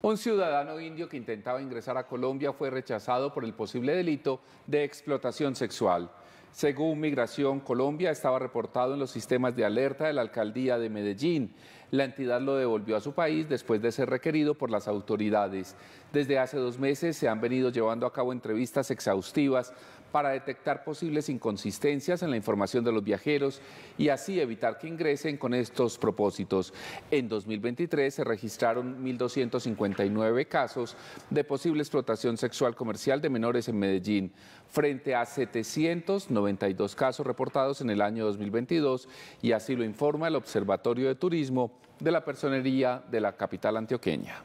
Un ciudadano indio que intentaba ingresar a Colombia fue rechazado por el posible delito de explotación sexual. Según Migración Colombia, estaba reportado en los sistemas de alerta de la alcaldía de Medellín. La entidad lo devolvió a su país después de ser requerido por las autoridades. Desde hace dos meses se han venido llevando a cabo entrevistas exhaustivas para detectar posibles inconsistencias en la información de los viajeros y así evitar que ingresen con estos propósitos. En 2023 se registraron 1.259 casos de posible explotación sexual comercial de menores en Medellín frente a 792 casos reportados en el año 2022 y así lo informa el Observatorio de Turismo de la Personería de la capital antioqueña.